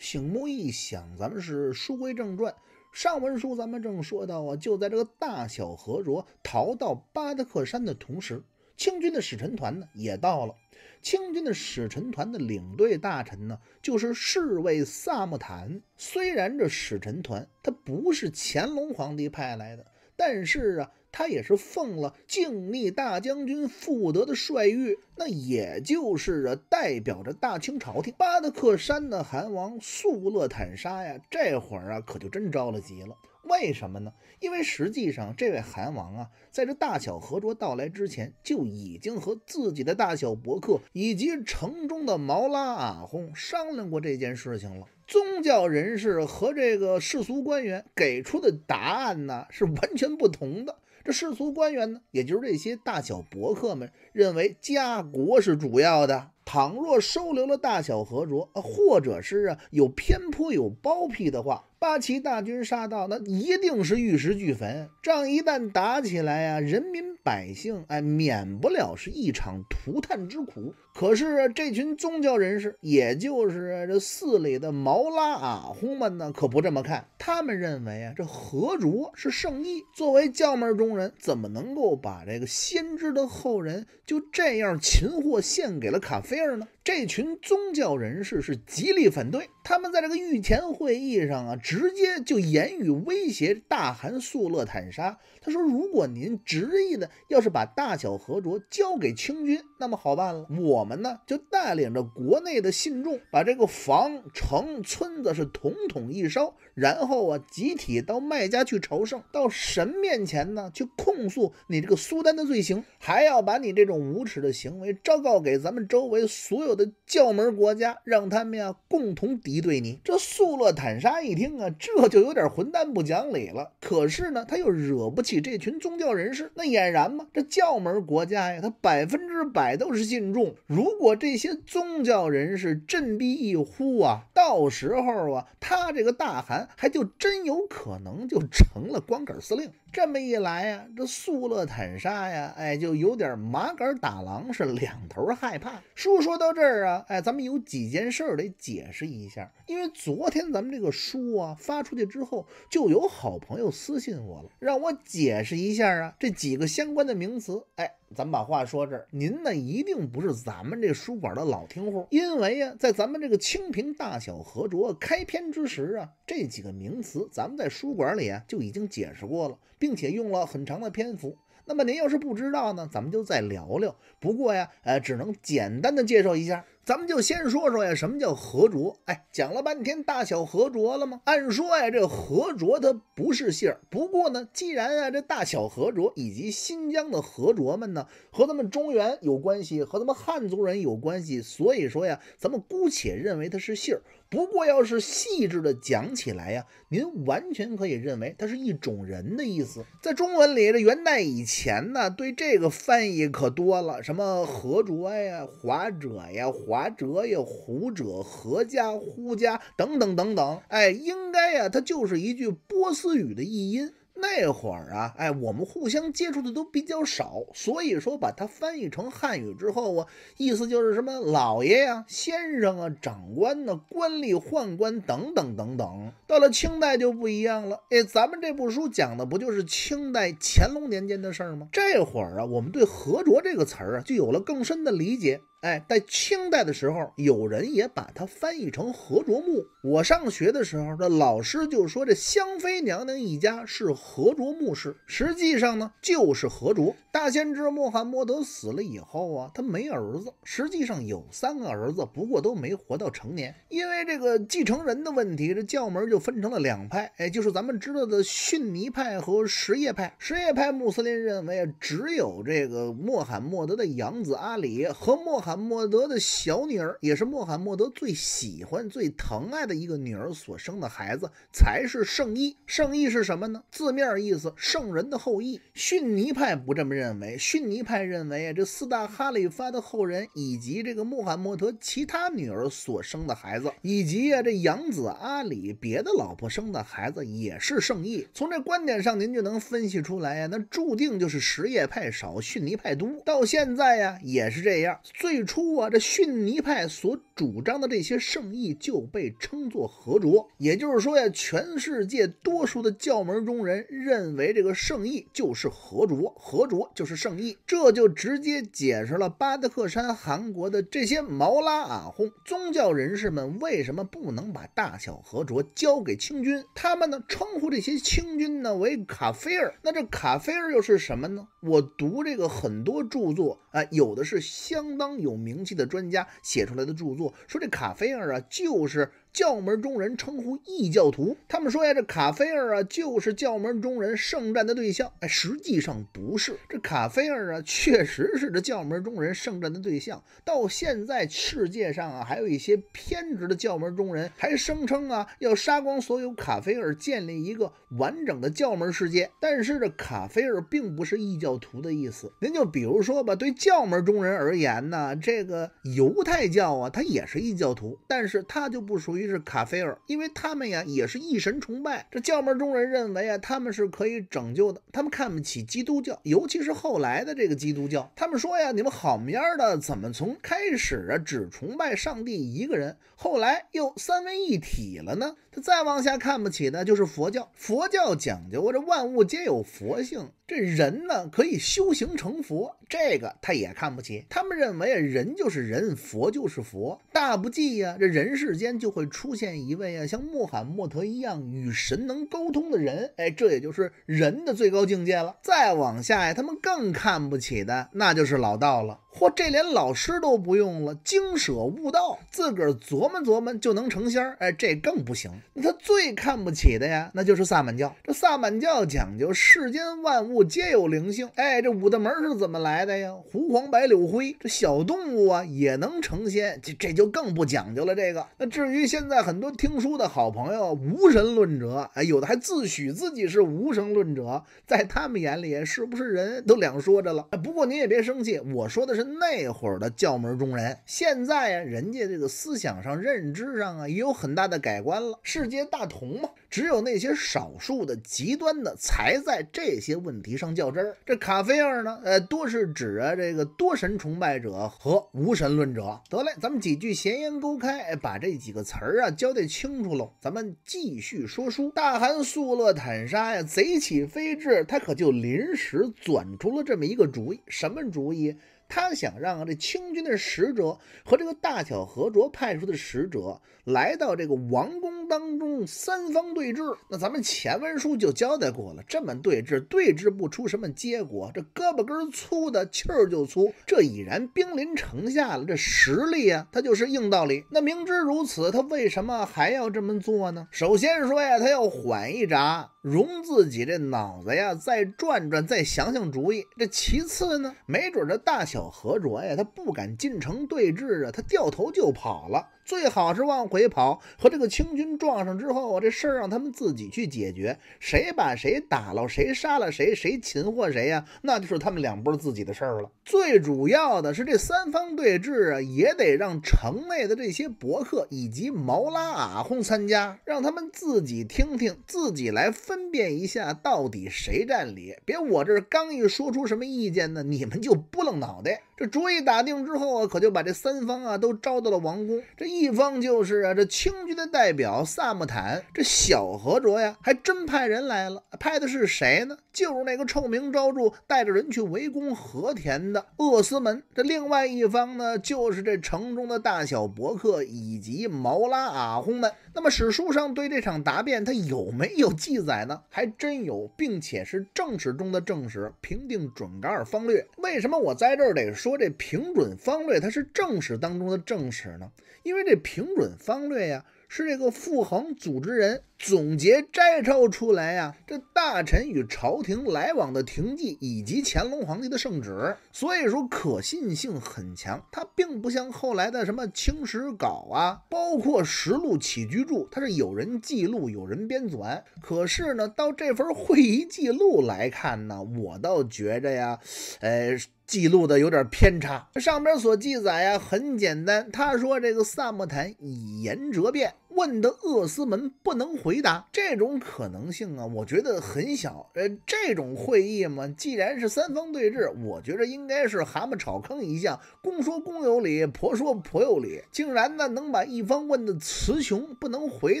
醒木一想，咱们是书归正传。上文书咱们正说到啊，就在这个大小和卓逃到巴达克山的同时，清军的使臣团呢也到了。清军的使臣团的领队大臣呢，就是侍卫萨木坦。虽然这使臣团他不是乾隆皇帝派来的，但是啊。他也是奉了靖逆大将军富德的帅谕，那也就是啊，代表着大清朝廷。巴德克山的汗王素勒坦沙呀，这会儿啊，可就真着了急了。为什么呢？因为实际上，这位汗王啊，在这大小和卓到来之前，就已经和自己的大小伯克以及城中的毛拉阿訇商量过这件事情了。宗教人士和这个世俗官员给出的答案呢，是完全不同的。这世俗官员呢，也就是这些大小博客们。认为家国是主要的，倘若收留了大小和卓，或者是啊有偏颇有包庇的话，八旗大军杀到，那一定是玉石俱焚。仗一旦打起来呀，人民百姓哎，免不了是一场涂炭之苦。可是这群宗教人士，也就是这寺里的毛拉啊呼们呢，可不这么看。他们认为啊，这何卓是圣意，作为教门中人，怎么能够把这个先知的后人？就这样擒获，献给了卡菲尔呢。这群宗教人士是极力反对，他们在这个御前会议上啊，直接就言语威胁大汗速乐坦沙。他说：“如果您执意呢，要是把大小和卓交给清军，那么好办了。我们呢，就带领着国内的信众，把这个房、城、村子是统统一烧，然后啊，集体到麦家去朝圣，到神面前呢，去控诉你这个苏丹的罪行，还要把你这种无耻的行为昭告给咱们周围所有。”的。”教门国家让他们呀共同敌对你。这素勒坦沙一听啊，这就有点混蛋不讲理了。可是呢，他又惹不起这群宗教人士。那俨然嘛，这教门国家呀，他百分之百都是信众。如果这些宗教人士振臂一呼啊，到时候啊，他这个大汗还就真有可能就成了光杆司令。这么一来呀，这素勒坦沙呀，哎，就有点麻杆打狼，是两头害怕。书说到这。事儿啊，哎，咱们有几件事儿得解释一下，因为昨天咱们这个书啊发出去之后，就有好朋友私信我了，让我解释一下啊这几个相关的名词。哎，咱们把话说这儿，您呢一定不是咱们这书馆的老听户，因为呀，在咱们这个《清平大小河卓》开篇之时啊，这几个名词咱们在书馆里啊就已经解释过了，并且用了很长的篇幅。那么您要是不知道呢，咱们就再聊聊。不过呀，呃，只能简单的介绍一下。咱们就先说说呀，什么叫和卓？哎，讲了半天大小和卓了吗？按说呀，这和卓它不是姓儿。不过呢，既然啊这大小和卓以及新疆的和卓们呢，和咱们中原有关系，和咱们汉族人有关系，所以说呀，咱们姑且认为它是姓儿。不过要是细致的讲起来呀，您完全可以认为它是一种人的意思。在中文里，这元代以前呢，对这个翻译可多了，什么和卓呀、华者呀、华。达者呀、胡者何家呼家等等等等，哎，应该呀，它就是一句波斯语的译音。那会儿啊，哎，我们互相接触的都比较少，所以说把它翻译成汉语之后啊，意思就是什么老爷呀、先生啊、长官呢、官吏、宦官等等等等。到了清代就不一样了，哎，咱们这部书讲的不就是清代乾隆年间的事儿吗？这会儿啊，我们对“何卓”这个词儿啊，就有了更深的理解。哎，在清代的时候，有人也把它翻译成何卓木。我上学的时候，这老师就说，这香妃娘娘一家是何卓木氏，实际上呢，就是何卓。大先知穆罕默德死了以后啊，他没儿子，实际上有三个儿子，不过都没活到成年。因为这个继承人的问题，这教门就分成了两派，哎，就是咱们知道的逊尼派和什叶派。什叶派穆斯林认为啊，只有这个穆罕默德的养子阿里和穆罕默德的小女儿，也是穆罕默德最喜欢、最疼爱的一个女儿所生的孩子，才是圣裔。圣裔是什么呢？字面意思，圣人的后裔。逊尼派不这么认。认为逊尼派认为啊，这四大哈里发的后人以及这个穆罕默德其他女儿所生的孩子，以及呀这养子阿里别的老婆生的孩子也是圣意。从这观点上，您就能分析出来呀，那注定就是什叶派少，逊尼派多。到现在呀也是这样。最初啊，这逊尼派所主张的这些圣意就被称作合卓，也就是说呀，全世界多数的教门中人认为这个圣意就是合卓，合卓。就是圣意，这就直接解释了巴德克山韩国的这些毛拉啊、轰宗教人士们为什么不能把大小和卓交给清军，他们呢称呼这些清军呢为卡菲尔。那这卡菲尔又是什么呢？我读这个很多著作啊，有的是相当有名气的专家写出来的著作，说这卡菲尔啊就是。教门中人称呼异教徒，他们说呀，这卡菲尔啊，就是教门中人圣战的对象。哎，实际上不是，这卡菲尔啊，确实是这教门中人圣战的对象。到现在世界上啊，还有一些偏执的教门中人还声称啊，要杀光所有卡菲尔，建立一个完整的教门世界。但是这卡菲尔并不是异教徒的意思。您就比如说吧，对教门中人而言呢，这个犹太教啊，它也是异教徒，但是它就不属于。于是卡菲尔，因为他们呀也是一神崇拜，这教门中人认为啊，他们是可以拯救的。他们看不起基督教，尤其是后来的这个基督教。他们说呀，你们好面儿的，怎么从开始啊只崇拜上帝一个人，后来又三位一体了呢？他再往下看不起的就是佛教，佛教讲究这万物皆有佛性。这人呢，可以修行成佛，这个他也看不起。他们认为啊，人就是人，佛就是佛，大不济呀。这人世间就会出现一位啊，像穆罕默德一样与神能沟通的人，哎，这也就是人的最高境界了。再往下呀，他们更看不起的，那就是老道了。嚯，这连老师都不用了，精舍悟道，自个儿琢磨琢磨就能成仙？哎，这更不行。那他最看不起的呀，那就是萨满教。这萨满教讲究世间万物皆有灵性。哎，这五大门是怎么来的呀？狐黄白柳灰，这小动物啊也能成仙？这这就更不讲究了。这个，那至于现在很多听书的好朋友无神论者，哎，有的还自诩自己是无神论者，在他们眼里是不是人都两说着了？不过您也别生气，我说的是。那会儿的教门中人，现在啊，人家这个思想上、认知上啊，也有很大的改观了。世界大同嘛，只有那些少数的极端的才在这些问题上较真儿。这卡菲尔呢，呃，多是指啊这个多神崇拜者和无神论者。得嘞，咱们几句闲言勾开，把这几个词儿啊交代清楚喽。咱们继续说书。大汗速乐坦沙呀，贼起飞智，他可就临时钻出了这么一个主意，什么主意？他想让这清军的使者和这个大小和卓派出的使者来到这个王宫。当中三方对峙，那咱们前文书就交代过了，这么对峙，对峙不出什么结果。这胳膊根粗的气儿就粗，这已然兵临城下了，这实力啊，他就是硬道理。那明知如此，他为什么还要这么做呢？首先说呀，他要缓一闸，容自己这脑子呀再转转，再想想主意。这其次呢，没准这大小何卓呀，他不敢进城对峙啊，他掉头就跑了。最好是往回跑，和这个清军撞上之后这事儿让他们自己去解决。谁把谁打捞，谁杀了谁，谁擒获谁呀？那就是他们两拨自己的事儿了。最主要的是，这三方对峙啊，也得让城内的这些伯克以及毛拉阿訇参加，让他们自己听听，自己来分辨一下到底谁占理。别我这刚一说出什么意见呢，你们就拨楞脑袋。这主意打定之后啊，可就把这三方啊都招到了王宫。这一。一方就是啊，这清军的代表萨木坦，这小和卓呀，还真派人来了。派的是谁呢？就是那个臭名昭著，带着人去围攻和田的厄斯门。这另外一方呢，就是这城中的大小伯克以及毛拉阿訇们。那么史书上对这场答辩，他有没有记载呢？还真有，并且是正史中的正史《平定准噶尔方略》。为什么我在这儿得说这平准方略它是正史当中的正史呢？因为这。这评准方略呀，是这个傅恒组织人总结摘抄出来呀。这大臣与朝廷来往的廷记，以及乾隆皇帝的圣旨，所以说可信性很强。它并不像后来的什么清史稿啊，包括实录起居注，它是有人记录，有人编纂。可是呢，到这份会议记录来看呢，我倒觉着呀，呃。记录的有点偏差，上边所记载呀很简单，他说这个萨木坦以言折辩。问的厄斯门不能回答，这种可能性啊，我觉得很小。呃，这种会议嘛，既然是三方对峙，我觉着应该是蛤蟆炒坑一下，公说公有理，婆说婆有理。竟然呢能把一方问的词穷不能回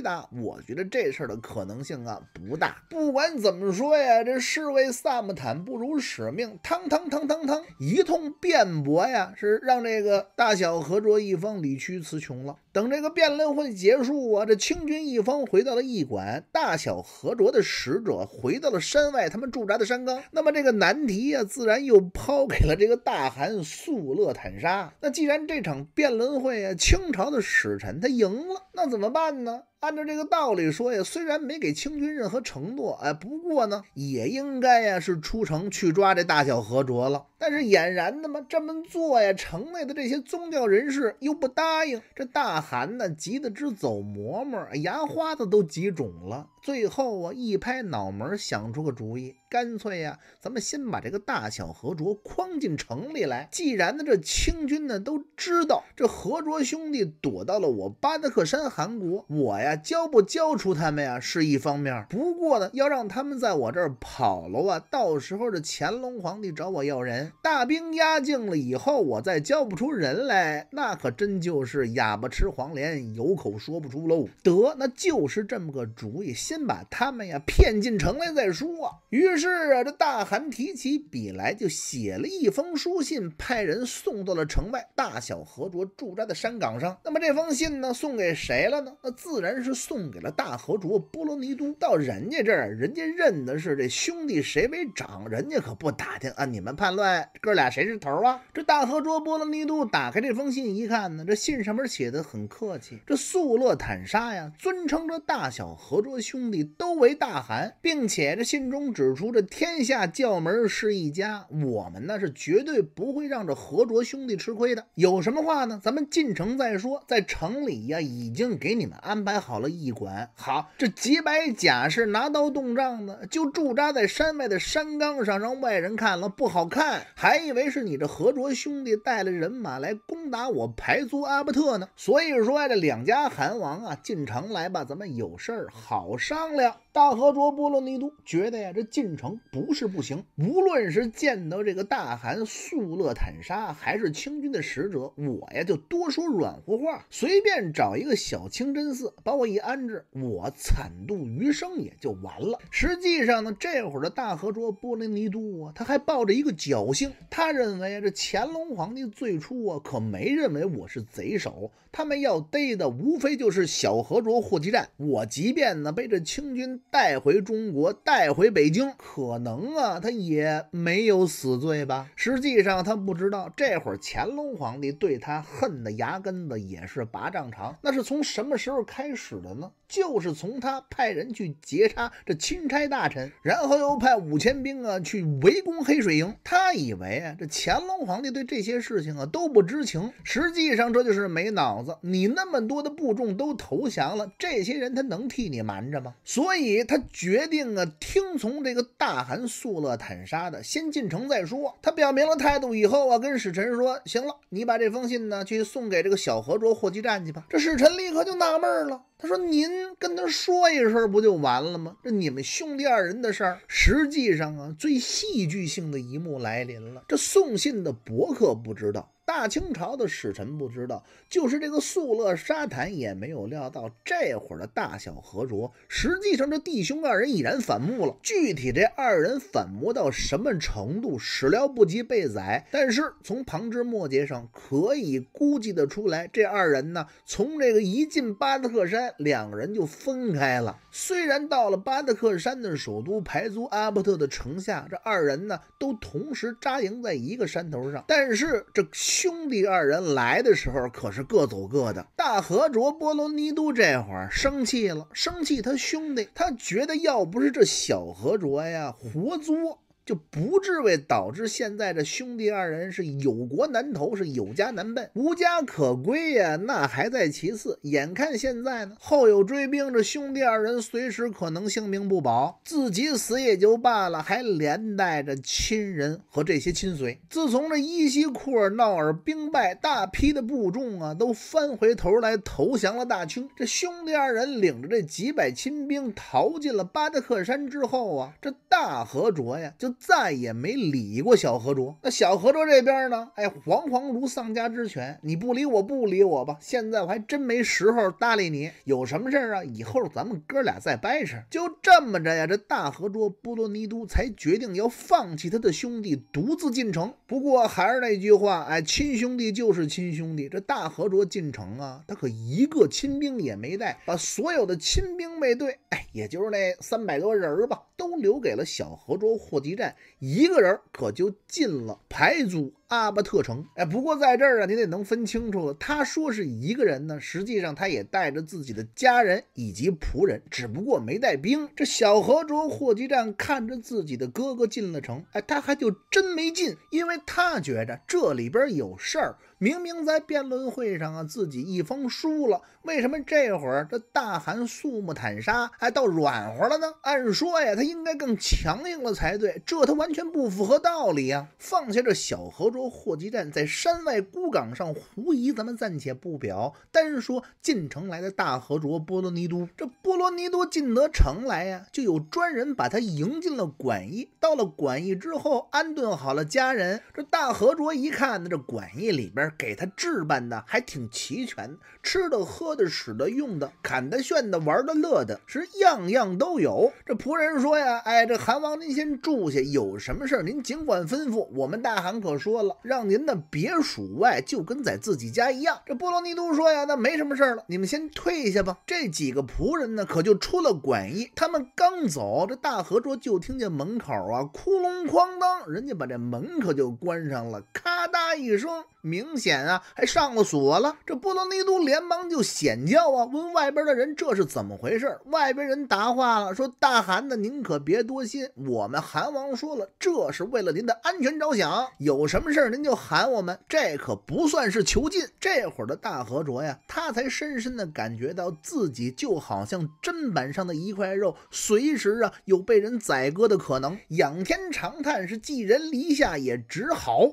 答，我觉得这事儿的可能性啊不大。不管怎么说呀，这侍卫萨姆坦不辱使命，汤汤汤汤汤一通辩驳呀，是让这个大小合作一方理屈词穷了。等这个辩论会结束。我这清军一方回到了驿馆，大小和卓的使者回到了山外他们驻扎的山冈。那么这个难题啊，自然又抛给了这个大汗素勒坦沙。那既然这场辩论会啊，清朝的使臣他赢了，那怎么办呢？按照这个道理说呀，虽然没给清军任何承诺，哎，不过呢，也应该呀是出城去抓这大小和卓了。但是俨然的嘛这么做呀，城内的这些宗教人士又不答应，这大汗呢急得直走磨磨，牙花子都急肿了。最后啊，一拍脑门，想出个主意，干脆呀，咱们先把这个大小和卓框进城里来。既然呢，这清军呢都知道这和卓兄弟躲到了我巴德克山汗国，我呀交不交出他们呀是一方面，不过呢，要让他们在我这儿跑了啊，到时候这乾隆皇帝找我要人，大兵压境了以后，我再交不出人来，那可真就是哑巴吃黄连，有口说不出喽。得，那就是这么个主意。先把他们呀骗进城来再说。于是啊，这大汗提起笔来，就写了一封书信，派人送到了城外大小和卓驻扎的山岗上。那么这封信呢，送给谁了呢？那自然是送给了大和卓波罗尼都。到人家这儿，人家认的是这兄弟，谁没长，人家可不打听啊。你们叛乱，哥俩谁是头啊？这大和卓波罗尼都打开这封信一看呢，这信上面写的很客气。这素勒坦沙呀，尊称这大小和卓兄。兄弟都为大汗，并且这信中指出这天下教门是一家，我们呢是绝对不会让这何卓兄弟吃亏的。有什么话呢？咱们进城再说。在城里呀，已经给你们安排好了驿馆。好，这几百甲士拿刀动仗呢，就驻扎在山外的山岗上，让外人看了不好看，还以为是你这何卓兄弟带了人马来攻打我排苏阿布特呢。所以说这两家汗王啊，进城来吧，咱们有事儿好。商量。大和卓波罗尼都觉得呀，这进城不是不行。无论是见到这个大汗素勒坦沙，还是清军的使者，我呀就多说软乎话，随便找一个小清真寺把我一安置，我惨度余生也就完了。实际上呢，这会儿的大和卓波罗尼都啊，他还抱着一个侥幸。他认为这乾隆皇帝最初啊，可没认为我是贼首，他们要逮的无非就是小和卓霍集占。我即便呢被这清军，带回中国，带回北京，可能啊，他也没有死罪吧。实际上他不知道，这会儿乾隆皇帝对他恨得牙根子也是拔丈长。那是从什么时候开始的呢？就是从他派人去截杀这钦差大臣，然后又派五千兵啊去围攻黑水营。他以为啊，这乾隆皇帝对这些事情啊都不知情。实际上这就是没脑子。你那么多的部众都投降了，这些人他能替你瞒着吗？所以。他决定啊，听从这个大汗素勒坦沙的，先进城再说。他表明了态度以后啊，跟使臣说：“行了，你把这封信呢，去送给这个小和卓霍基站去吧。”这使臣立刻就纳闷了，他说：“您跟他说一声不就完了吗？这你们兄弟二人的事儿，实际上啊，最戏剧性的一幕来临了。这送信的伯客不知道。”大清朝的使臣不知道，就是这个素勒沙坦也没有料到，这会儿的大小和卓实际上这弟兄二人已然反目了。具体这二人反目到什么程度，始料不及被宰。但是从旁枝末节上可以估计得出来，这二人呢，从这个一进巴特克山，两人就分开了。虽然到了巴德克山的首都排租阿伯特的城下，这二人呢都同时扎营在一个山头上，但是这兄弟二人来的时候可是各走各的。大和卓波罗尼都这会儿生气了，生气他兄弟，他觉得要不是这小和卓呀活捉。就不至为导致现在这兄弟二人是有国难投，是有家难奔，无家可归呀。那还在其次，眼看现在呢，后有追兵，这兄弟二人随时可能性命不保，自己死也就罢了，还连带着亲人和这些亲随。自从这伊西库尔闹尔兵败，大批的部众啊都翻回头来投降了大清。这兄弟二人领着这几百亲兵逃进了巴达克山之后啊，这大和卓呀就。再也没理过小河卓。那小河卓这边呢？哎，惶惶如丧家之犬。你不理我不理我吧。现在我还真没时候搭理你。有什么事儿啊？以后咱们哥俩再掰扯。就这么着呀。这大河卓波罗尼都才决定要放弃他的兄弟，独自进城。不过还是那句话，哎，亲兄弟就是亲兄弟。这大河卓进城啊，他可一个亲兵也没带，把所有的亲兵卫队，哎，也就是那三百多人儿吧，都留给了小河卓霍吉站。一个人可就进了排租阿巴特城。哎，不过在这儿啊，你得能分清楚，他说是一个人呢，实际上他也带着自己的家人以及仆人，只不过没带兵。这小河卓霍基站看着自己的哥哥进了城，哎，他还就真没进，因为他觉着这里边有事儿。明明在辩论会上啊，自己一方输了，为什么这会儿这大汗肃木坦沙还倒软和了呢？按说呀，他应该更强硬了才对，这他完全不符合道理呀。放下这小河卓霍吉赞在山外孤岗上，狐疑咱们暂且不表，单说进城来的大河卓波罗尼都。这波罗尼都进得城来呀，就有专人把他迎进了馆驿。到了馆驿之后，安顿好了家人，这大河卓一看呢，这馆驿里边。给他置办的还挺齐全。吃的、喝的、使的、用的，砍的、炫的，玩的、乐的，是样样都有。这仆人说呀：“哎，这韩王您先住下，有什么事儿您尽管吩咐。我们大韩可说了，让您的别墅外就跟在自己家一样。”这波罗尼都说呀：“那没什么事儿了，你们先退下吧。”这几个仆人呢，可就出了馆驿。他们刚走，这大和桌就听见门口啊“窟窿哐当”，人家把这门可就关上了，咔嗒一声，明显啊还上了锁了。这波罗尼都连忙就显教啊！问外边的人：“这是怎么回事？”外边人答话了，说：“大韩的，您可别多心，我们韩王说了，这是为了您的安全着想，有什么事儿您就喊我们。这可不算是囚禁。”这会儿的大和卓呀，他才深深的感觉到自己就好像砧板上的一块肉，随时啊有被人宰割的可能，仰天长叹：“是寄人篱下，也只好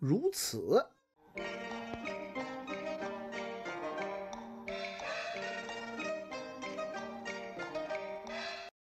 如此。”